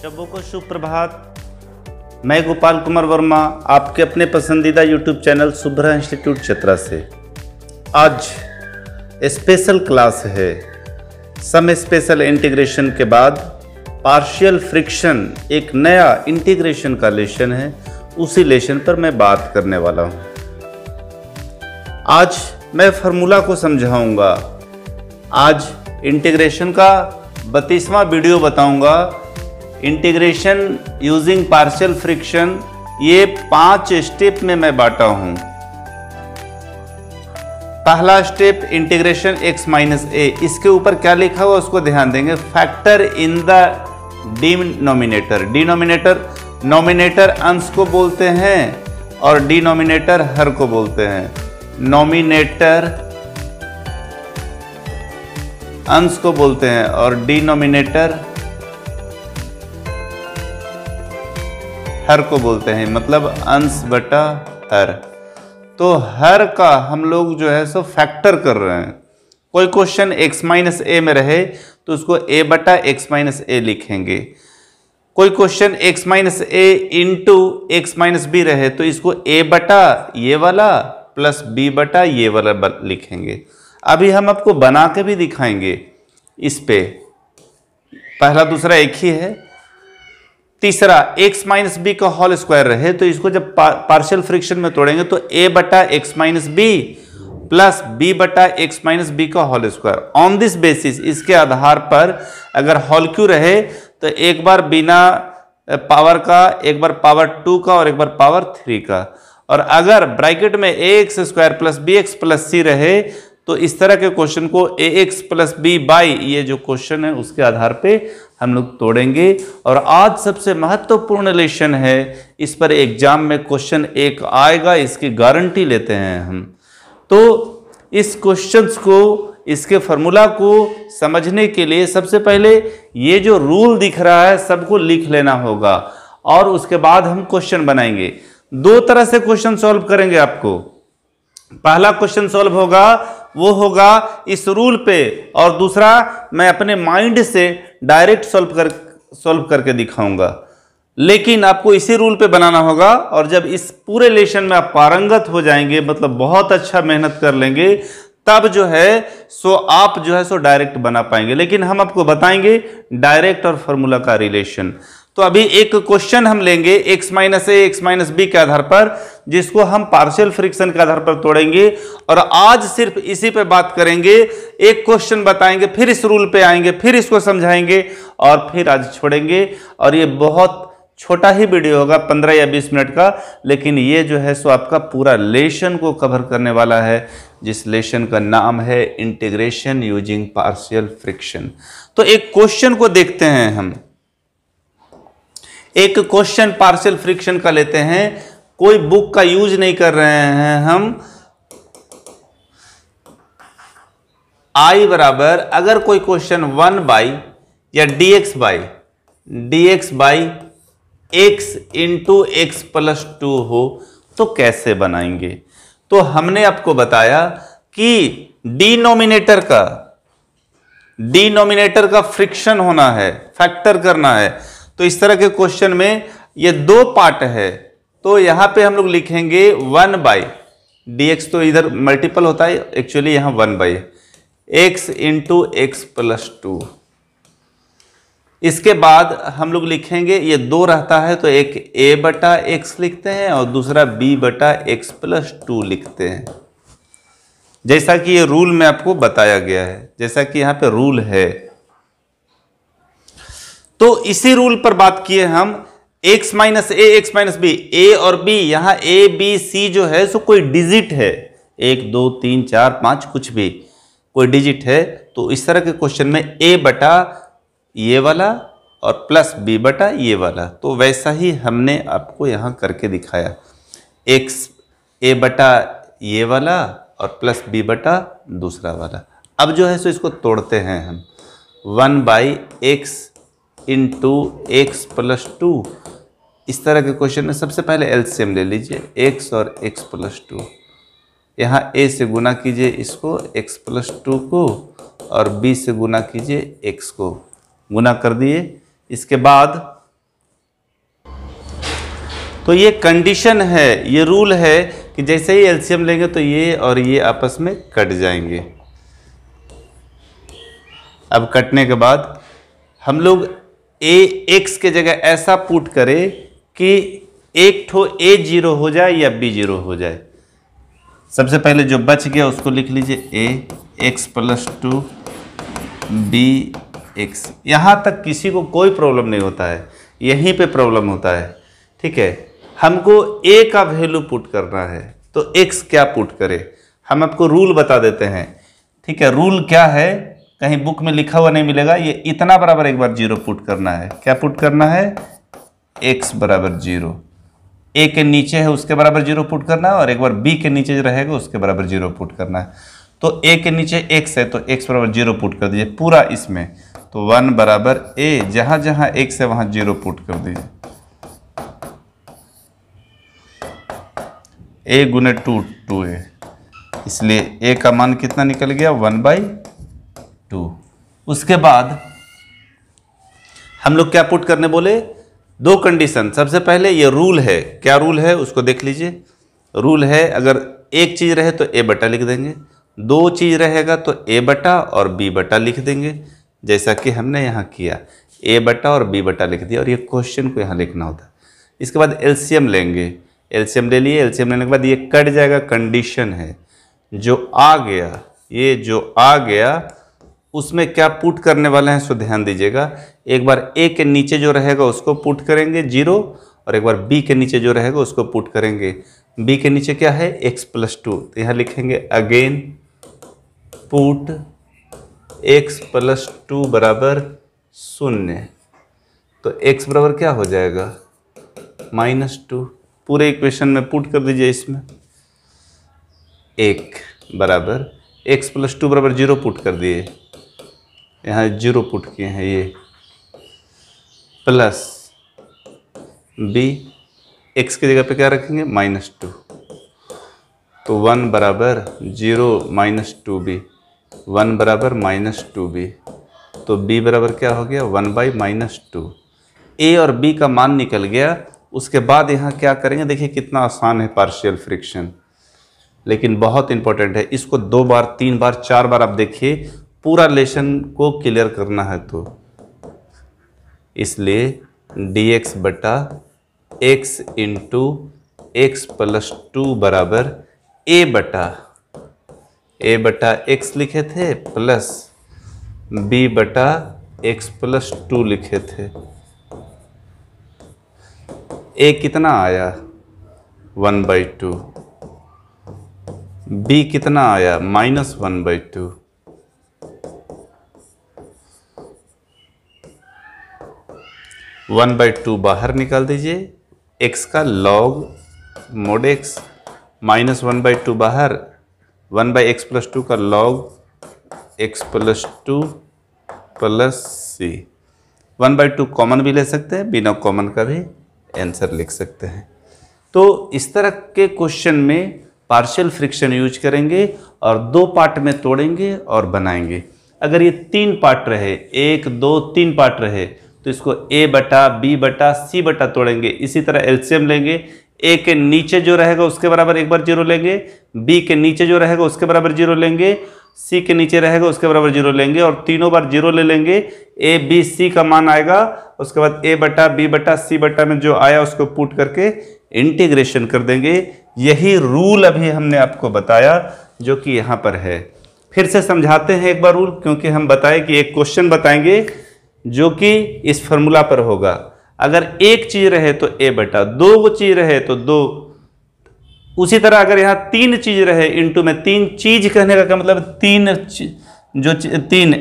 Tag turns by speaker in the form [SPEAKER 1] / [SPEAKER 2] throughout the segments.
[SPEAKER 1] शबों को शुभ प्रभात मैं गोपाल कुमार वर्मा आपके अपने पसंदीदा YouTube channel Subhra institute Chatra से आज स्पेशल क्लास है सम स्पेशल इंटीग्रेशन के बाद पार्शियल फ्रिक्शन एक नया इंटीग्रेशन का लेशन है उसी लेशन पर मैं बात करने वाला हूँ आज मैं फार्मूला को समझाऊंगा आज इंटीग्रेशन का बत्तीसवां वीडियो बताऊंगा इंटीग्रेशन यूजिंग पार्शियल फ्रिक्शन ये पांच स्टेप में मैं बांटा हूं पहला step integration x minus a इसके ऊपर क्या लिखा हुआ उसको ध्यान देंगे factor in the denominator denominator numerator अंश को बोलते हैं और डिनोमिनेटर हर को बोलते हैं नोमिनेटर अंश को बोलते हैं और डिनोमिनेटर हर को बोलते हैं मतलब अंश बटा हर तो हर का हम लोग जो है सो फैक्टर कर रहे हैं कोई क्वेश्चन x माइनस ए में रहे तो उसको a बटा x माइनस ए लिखेंगे कोई question x minus a into x minus b रहे तो इसको a बटा ये वाला प्लस b बटा ये वाला लिखेंगे अभी हम आपको बना के भी दिखाएंगे इस पे पहला दूसरा एक ही है तीसरा x माइनस बी का होल स्क्वायर रहे तो इसको जब पार्शियल फ्रिक्शन में तोड़ेंगे तो a बटा x minus b plus b बटा एक्स माइनस बी का whole square on this basis इसके आधार पर अगर हॉल क्यू रहे तो एक बार बिना पावर का एक बार पावर टू का और एक बार पावर थ्री का और अगर ब्रैकेट में a x square plus b x plus c रहे तो इस तरह के क्वेश्चन को a x plus b by ये जो क्वेश्चन है उसके आधार पे हम लोग तोड़ेंगे और आज सबसे महत्वपूर्ण लेशन है इस पर एग्जाम में क्वेश्चन एक आएगा इसकी गारंटी लेते हैं हम तो इस क्वेश्चंस को इसके फार्मूला को समझने के लिए सबसे पहले ये जो रूल दिख रहा है सबको लिख लेना होगा और उसके बाद हम क्वेश्चन बनाएंगे दो तरह से क्वेश्चन सॉल्व करेंगे आपको पहला क्वेश्चन सॉल्व होगा वो होगा इस रूल पे और दूसरा मैं अपने माइंड से डायरेक्ट सॉल्व कर सॉल्व करके दिखाऊंगा लेकिन आपको इसी रूल पे बनाना होगा और जब इस पूरे लेशन में आप पारंगत हो जाएंगे मतलब बहुत अच्छा मेहनत कर लेंगे तब जो है सो आप जो है सो डायरेक्ट बना पाएंगे लेकिन हम आपको बताएंगे डायरेक्ट और फॉर्मूला का रिलेशन तो अभी एक क्वेश्चन हम लेंगे x minus a x minus b के आधार पर जिसको हम पार्शियल फ्रिक्शन के आधार पर तोड़ेंगे और आज सिर्फ इसी पे बात करेंगे एक क्वेश्चन बताएंगे फिर इस रूल पे आएंगे फिर इसको समझाएंगे और फिर आज छोड़ेंगे और ये बहुत छोटा ही वीडियो होगा पंद्रह या बीस मिनट का लेकिन ये जो है सो आपका पूरा लेशन को कवर करने वाला है जिस लेशन का नाम है इंटीग्रेशन यूजिंग पार्शियल फ्रिक्शन तो एक क्वेश्चन को देखते हैं हम एक क्वेश्चन पार्सल फ्रिक्शन का लेते हैं कोई बुक का यूज नहीं कर रहे हैं हम आई बराबर अगर कोई क्वेश्चन वन बाई या d x by d x by x into x plus two हो तो कैसे बनाएंगे तो हमने आपको बताया कि डिनोमिनेटर का डिनोमिनेटर का फ्रिक्शन होना है फैक्टर करना है तो इस तरह के क्वेश्चन में ये दो पार्ट है तो यहां पे हम लोग लिखेंगे वन बाई डी एक्स तो इधर मल्टीपल होता है एक्चुअली यहां one by x into x plus two इसके बाद हम लोग लिखेंगे ये दो रहता है तो एक ए बटा एक्स लिखते हैं और दूसरा बी बटा एक्स प्लस टू लिखते हैं जैसा कि ये रूल में आपको बताया गया है जैसा कि यहाँ पे रूल है तो इसी रूल पर बात किए हम x minus a x minus b a और बी यहाँ ए बी सी जो है सो कोई डिजिट है एक दो तीन चार पाँच कुछ भी कोई डिजिट है तो इस तरह के क्वेश्चन में ए बटा ये वाला और प्लस बी बटा ये वाला तो वैसा ही हमने आपको यहाँ करके दिखाया एक्स ए बटा ये वाला और प्लस बी बटा दूसरा वाला अब जो है सो इसको तोड़ते हैं हम one by x into x plus two इस तरह के क्वेश्चन में सबसे पहले एल्सियम ले लीजिए एक्स और एक्स प्लस टू यहाँ ए से गुना कीजिए इसको एक्स प्लस टू को और बी से गुना कीजिए एक्स को गुना कर दिए इसके बाद तो ये कंडीशन है ये रूल है कि जैसे ही एल्शियम लेंगे तो ये और ये आपस में कट जाएंगे अब कटने के बाद हम लोग ए एक्स के जगह ऐसा पुट करे कि एक ठो ए जीरो हो जाए या बी जीरो हो जाए सबसे पहले जो बच गया उसको लिख लीजिए a x plus two b x यहाँ तक किसी को कोई प्रॉब्लम नहीं होता है यहीं पे प्रॉब्लम होता है ठीक है हमको ए का वैल्यू पुट करना है तो एक्स क्या पुट करे हम आपको रूल बता देते हैं ठीक है रूल क्या है कहीं बुक में लिखा हुआ नहीं मिलेगा ये इतना बराबर एक बार जीरो पुट करना है क्या पुट करना है एक्स बराबर जीरो ए के नीचे है उसके बराबर जीरो पुट करना है और एक बार बी के नीचे रहेगा उसके बराबर जीरो पुट करना है तो ए के नीचे एक्स है तो एक्स बराबर जीरो पुट कर दीजिए पूरा इसमें तो वन बराबर ए जहां जहां एक्स है वहाँ जीरो पुट कर दीजिए ए गुने टू टू ए इसलिए ए का मान कितना निकल गया वन बाई टू उसके बाद हम लोग क्या पुट करने बोले दो कंडीशन सबसे पहले ये रूल है क्या रूल है उसको देख लीजिए रूल है अगर एक चीज़ रहे तो ए बटा लिख देंगे दो चीज़ रहेगा तो ए बटा और बी बटा लिख देंगे जैसा कि हमने यहाँ किया ए बटा और बी बटा लिख दिया और ये क्वेश्चन को यहाँ लिखना होता है इसके बाद एल्शियम लेंगे एल्शियम ले लिए एल्शियम लेने के बाद ये कट जाएगा कंडीशन है जो आ गया ये जो आ गया उसमें क्या पुट करने वाले हैं सो ध्यान दीजिएगा एक बार ए के नीचे जो रहेगा उसको पुट करेंगे जीरो और एक बार बी के नीचे जो रहेगा उसको पुट करेंगे बी के नीचे क्या है एक्स प्लस टू तो यहाँ लिखेंगे again put x plus two बराबर शून्य तो एक्स बराबर क्या हो जाएगा माइनस टू पूरे इक्वेशन में पुट कर दीजिए इसमें एक बराबर एक्स प्लस टू बराबर जीरो पुट कर दिए यहाँ जीरो पुट किए हैं ये प्लस बी एक्स की जगह पे क्या रखेंगे माइनस टू तो वन बराबर zero minus two b one बराबर माइनस टू बी तो बी बराबर क्या हो गया one by minus two a और बी का मान निकल गया उसके बाद यहाँ क्या करेंगे देखिए कितना आसान है पार्शियल फ्रिक्शन लेकिन बहुत इंपॉर्टेंट है इसको दो बार तीन बार चार बार आप देखिए पूरा लेशन को क्लियर करना है तो इसलिए डी एक्स बटा x into x plus two बराबर ए बटा ए बटा एक्स लिखे थे प्लस बी बटा एक्स प्लस टू लिखे थे ए कितना आया वन बाई टू बी कितना आया minus one by two one by two बाहर निकाल दीजिए एक्स का log mod x minus one by two बाहर one by x plus two का log x plus two plus c one by two common भी ले सकते हैं बिना कॉमन का भी आंसर लिख सकते हैं तो इस तरह के क्वेश्चन में पार्शियल फ्रिक्शन यूज करेंगे और दो पार्ट में तोड़ेंगे और बनाएंगे अगर ये तीन पार्ट रहे एक दो तीन पार्ट रहे तो इसको ए बटा बी बटा सी बटा तोड़ेंगे इसी तरह एल्सियम लेंगे ए के नीचे जो रहेगा उसके बराबर एक बार जीरो लेंगे बी के नीचे जो रहेगा उसके बराबर जीरो लेंगे सी के नीचे रहेगा उसके बराबर जीरो लेंगे और तीनों बार जीरो ले लेंगे ए बी सी का मान आएगा उसके बाद ए बटा बी बटा सी बटा में जो आया उसको पुट करके इंटीग्रेशन कर देंगे यही रूल अभी हमने आपको बताया जो कि यहाँ पर है फिर से समझाते हैं एक बार रूल क्योंकि हम बताएं कि एक क्वेश्चन बताएंगे जो कि इस फॉर्मूला पर होगा अगर एक चीज रहे तो ए बटा दो चीज रहे तो दो उसी तरह अगर यहाँ तीन चीज रहे इंटू में तीन चीज कहने का क्या मतलब तीन जो तीन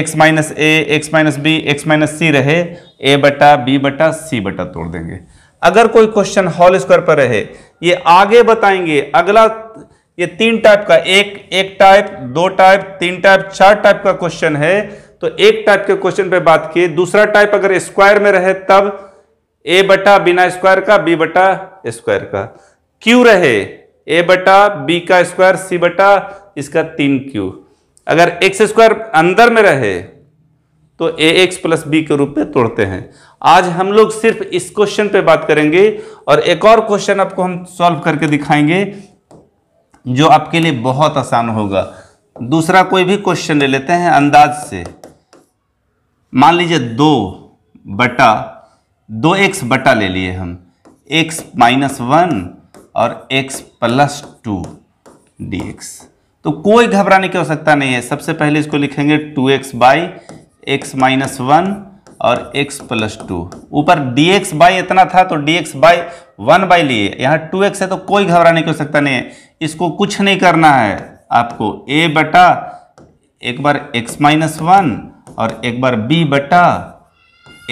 [SPEAKER 1] x minus a x minus b x minus c रहे ए बटा बी बटा सी बटा तोड़ देंगे अगर कोई क्वेश्चन हॉल स्क्वायर पर रहे ये आगे बताएंगे अगला ये तीन टाइप का एक एक टाइप दो टाइप तीन टाइप चार टाइप का क्वेश्चन है तो एक टाइप के क्वेश्चन पे बात की दूसरा टाइप अगर स्क्वायर में रहे तब ए बटा बिना स्क्वायर का बी बटा स्क्वायर का क्यू रहे ए बटा बी का स्क्वायर सी बटा इसका तीन क्यू अगर एक्स स्क्वायर अंदर में रहे तो ए एक्स प्लस बी के रूप में तोड़ते हैं आज हम लोग सिर्फ इस क्वेश्चन पे बात करेंगे और एक और क्वेश्चन आपको हम सॉल्व करके दिखाएंगे जो आपके लिए बहुत आसान होगा दूसरा कोई भी क्वेश्चन ले लेते हैं अंदाज से मान लीजिए दो बटा दो एक्स बटा ले लिए हम एक्स माइनस वन और x plus two d x तो कोई घबराने की आवश्यकता नहीं है सबसे पहले इसको लिखेंगे two x by x minus one और एक्स प्लस टू ऊपर डी एक्स बाई इतना था तो d x by one by लिए यहाँ टू एक्स है तो कोई घबराने की आवश्यकता नहीं है इसको कुछ नहीं करना है आपको ए बटा एक बार एक्स माइनस वन और एक बार b बटा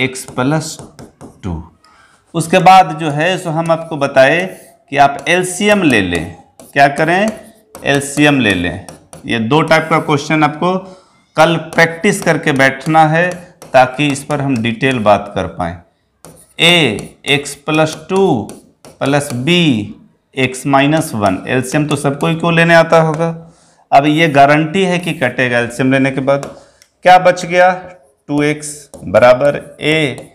[SPEAKER 1] एक्स प्लस टू उसके बाद जो है सो हम आपको बताए कि आप एलसीएम ले लें क्या करें एलसीएम ले लें ये दो टाइप का क्वेश्चन आपको कल प्रैक्टिस करके बैठना है ताकि इस पर हम डिटेल बात कर पाए a x plus two plus b x minus one एल्शियम तो सबको ही क्यों लेने आता होगा अब ये गारंटी है कि कटेगा एल्शियम लेने के बाद क्या बच गया टू एक्स बराबर a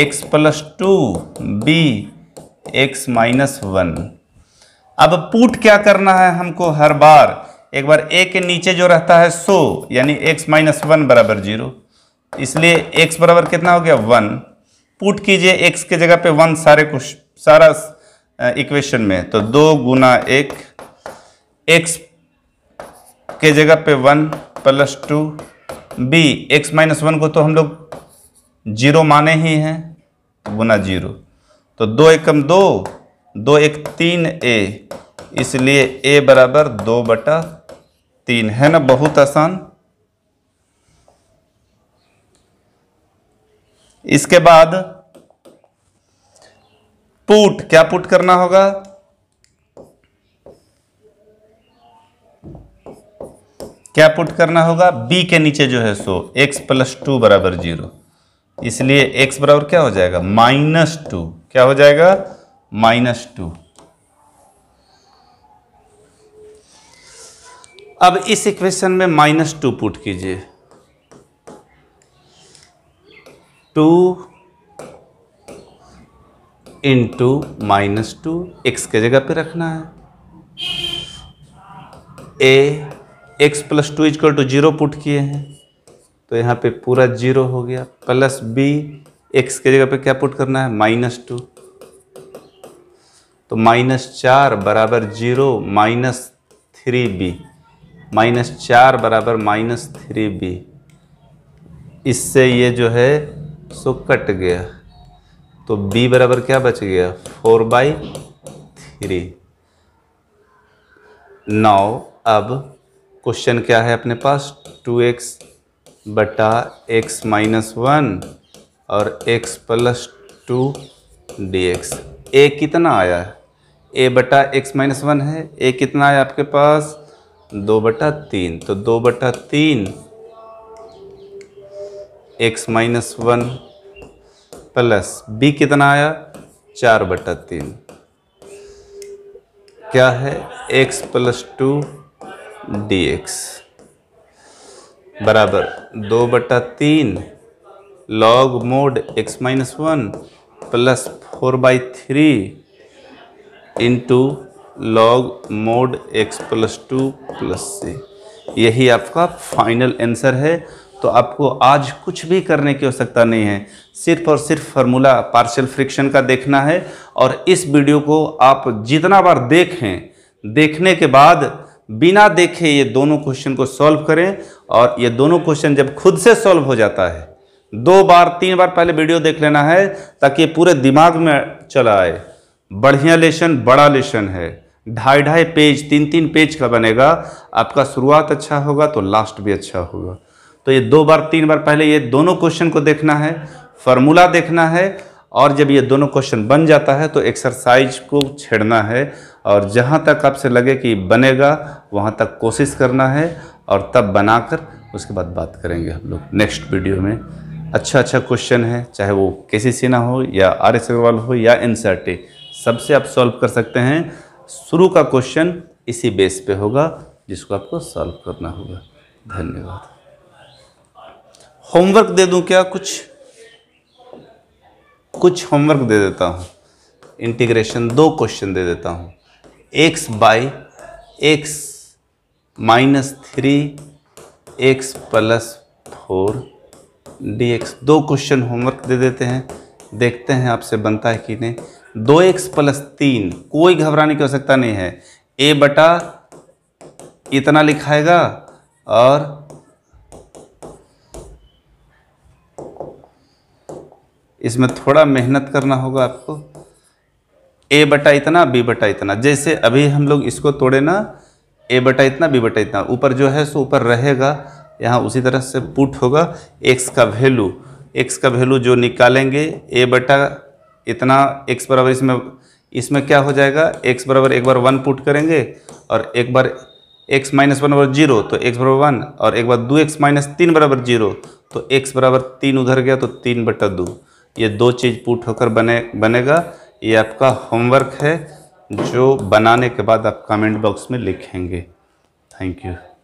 [SPEAKER 1] x plus two b x minus one अब पुट क्या करना है हमको हर बार एक बार ए के नीचे जो रहता है सो यानी एक्स माइनस वन बराबर जीरो इसलिए एक्स बराबर कितना हो गया वन पुट कीजिए एक्स के जगह पे वन सारे कुछ सारा इक्वेशन में तो दो गुना एक एक्स के जगह पे one plus two b x minus one को तो हम लोग जीरो माने ही हैं गुना जीरो तो दो एकम दो दो एक तीन ए इसलिए ए बराबर दो बटा तीन है ना बहुत आसान इसके बाद पुट क्या पुट करना होगा क्या पुट करना होगा b के नीचे जो है सो x प्लस टू बराबर जीरो इसलिए x बराबर क्या हो जाएगा माइनस टू क्या हो जाएगा माइनस टू अब इस इक्वेशन में माइनस टू पुट कीजिए two into minus two x के जगह पे रखना है a x plus two equal to zero put किए हैं तो यहाँ पे पूरा जीरो हो गया प्लस बी एक्स के जगह पे क्या पुट करना है माइनस टू तो माइनस चार बराबर zero minus three b minus चार बराबर माइनस थ्री बी इससे ये जो है सो कट गया तो b बराबर क्या बच गया फोर बाई थ्री नौ अब क्वेश्चन क्या है अपने पास टू एक्स बटा एक्स माइनस वन और x plus two d x a कितना आया है ए बटा एक्स माइनस वन है ए कितना आया आपके पास दो बटा तीन तो दो बटा तीन x minus one plus b कितना आया चार बटा तीन क्या है x plus two d x बराबर दो बटा तीन log mod x minus one plus four by three into log mod x plus two plus c यही आपका फाइनल आंसर है तो आपको आज कुछ भी करने की आवश्यकता नहीं है सिर्फ और सिर्फ फार्मूला पार्शियल फ्रिक्शन का देखना है और इस वीडियो को आप जितना बार देखें देखने के बाद बिना देखे ये दोनों क्वेश्चन को सॉल्व करें और ये दोनों क्वेश्चन जब खुद से सॉल्व हो जाता है दो बार तीन बार पहले वीडियो देख लेना है ताकि पूरे दिमाग में चला आए बढ़िया लेसन बड़ा लेसन है ढाई ढाई पेज तीन तीन पेज का बनेगा आपका शुरुआत अच्छा होगा तो लास्ट भी अच्छा होगा तो ये दो बार तीन बार पहले ये दोनों क्वेश्चन को देखना है फॉर्मूला देखना है और जब ये दोनों क्वेश्चन बन जाता है तो एक्सरसाइज को छेड़ना है और जहाँ तक आपसे लगे कि बनेगा वहाँ तक कोशिश करना है और तब बनाकर उसके बाद बात करेंगे हम लोग नेक्स्ट वीडियो में अच्छा अच्छा क्वेश्चन है चाहे वो के सी सिन्हा हो या आर एस अग्रवाल हो या एन सबसे आप सॉल्व कर सकते हैं शुरू का क्वेश्चन इसी बेस पे होगा जिसको आपको सॉल्व करना होगा धन्यवाद होमवर्क दे दूं क्या कुछ कुछ होमवर्क दे देता हूँ इंटीग्रेशन दो क्वेश्चन दे देता हूँ x by x minus three x plus four d x दो क्वेश्चन होमवर्क दे देते हैं देखते हैं आपसे बनता है कि नहीं दो एक्स प्लस तीन कोई घबराने की आवश्यकता नहीं है ए बटा इतना लिखाएगा और इसमें थोड़ा मेहनत करना होगा आपको ए बटा इतना बी बटा इतना जैसे अभी हम लोग इसको तोड़े ना ए बटा इतना बी बटा इतना ऊपर जो है सो ऊपर रहेगा यहाँ उसी तरह से पुट होगा एक्स का वैल्यू एक्स का वैल्यू जो निकालेंगे ए बटा इतना एक्स बराबर इसमें इसमें क्या हो जाएगा एक्स बराबर एक बार वन पुट करेंगे और एक बार एक्स माइनस वन बराबर जीरो तो एक्स बराबर वन और एक बार दो एक्स माइनस तीन बराबर जीरो तो एक्स बराबर तीन उधर गया तो तीन बटा दो ये दो चीज़ पुट होकर बने बनेगा ये आपका होमवर्क है जो बनाने के बाद आप कमेंट बॉक्स में लिखेंगे थैंक यू